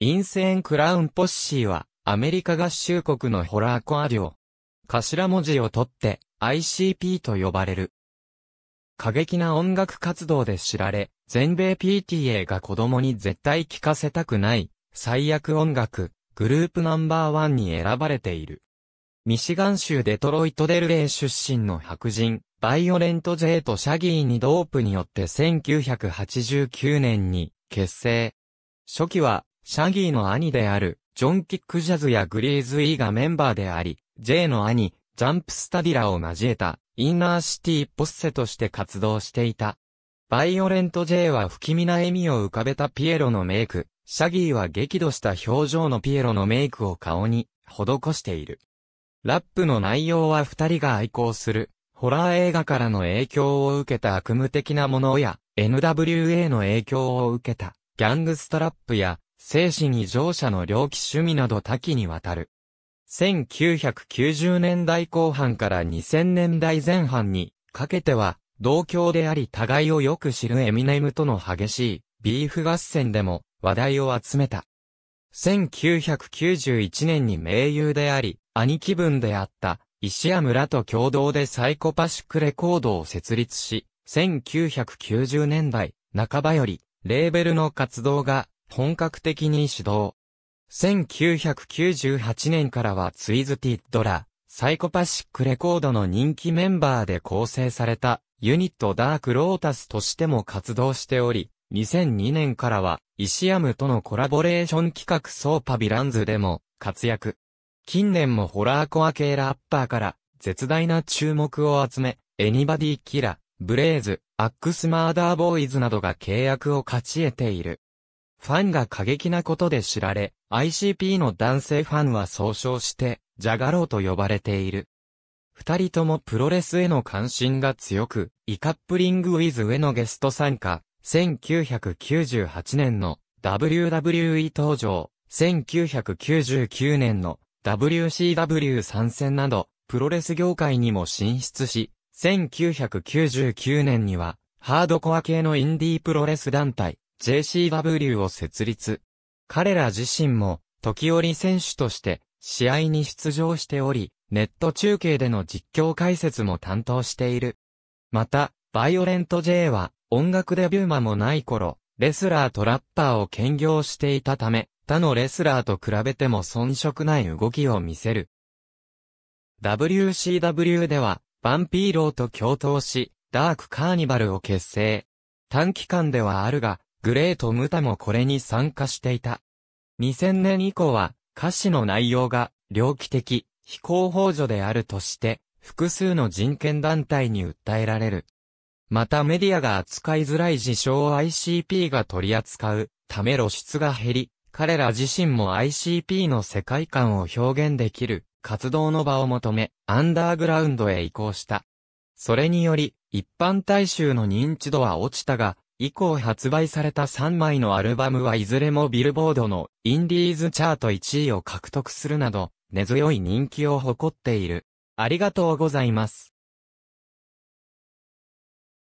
インセーン・クラウン・ポッシーは、アメリカ合衆国のホラーコア領。頭文字を取って、ICP と呼ばれる。過激な音楽活動で知られ、全米 PTA が子供に絶対聴かせたくない、最悪音楽、グループナンバーワンに選ばれている。ミシガン州デトロイトデルレイ出身の白人、バイオレント・ジェイとシャギーにドープによって1989年に結成。初期はシャギーの兄である、ジョン・キックジャズやグリーズ・イーがメンバーであり、J の兄、ジャンプ・スタディラを交えた、インナーシティ・ポッセとして活動していた。バイオレント J は不気味な笑みを浮かべたピエロのメイク、シャギーは激怒した表情のピエロのメイクを顔に施している。ラップの内容は二人が愛好する、ホラー映画からの影響を受けた悪夢的なものや、NWA の影響を受けた、ギャングストラップや、精神異常者の猟奇趣味など多岐にわたる。1990年代後半から2000年代前半にかけては、同郷であり互いをよく知るエミネムとの激しいビーフ合戦でも話題を集めた。1991年に盟友であり、兄貴分であった石屋村と共同でサイコパシックレコードを設立し、1990年代半ばよりレーベルの活動が本格的に始動。1998年からはツイズティッドラ、サイコパシックレコードの人気メンバーで構成されたユニットダークロータスとしても活動しており、2002年からはイシアムとのコラボレーション企画ソーパビランズでも活躍。近年もホラーコア系ラッパーから絶大な注目を集め、エニバディキラ、ブレイズ、アックスマーダーボーイズなどが契約を勝ち得ている。ファンが過激なことで知られ、ICP の男性ファンは総称して、ジャガローと呼ばれている。二人ともプロレスへの関心が強く、イカップリングウィズへのゲスト参加、1998年の WWE 登場、1999年の WCW 参戦など、プロレス業界にも進出し、1999年には、ハードコア系のインディープロレス団体、JCW を設立。彼ら自身も、時折選手として、試合に出場しており、ネット中継での実況解説も担当している。また、バイオレント J は、音楽デビュー間もない頃、レスラーとラッパーを兼業していたため、他のレスラーと比べても遜色ない動きを見せる。WCW では、バンピーローと共闘し、ダークカーニバルを結成。短期間ではあるが、グレート・ムタもこれに参加していた。2000年以降は、歌詞の内容が、猟奇的、非行法助であるとして、複数の人権団体に訴えられる。またメディアが扱いづらい事象を ICP が取り扱うため露出が減り、彼ら自身も ICP の世界観を表現できる活動の場を求め、アンダーグラウンドへ移行した。それにより、一般大衆の認知度は落ちたが、以降発売された3枚のアルバムはいずれもビルボードのインディーズチャート1位を獲得するなど、根強い人気を誇っている。ありがとうございます。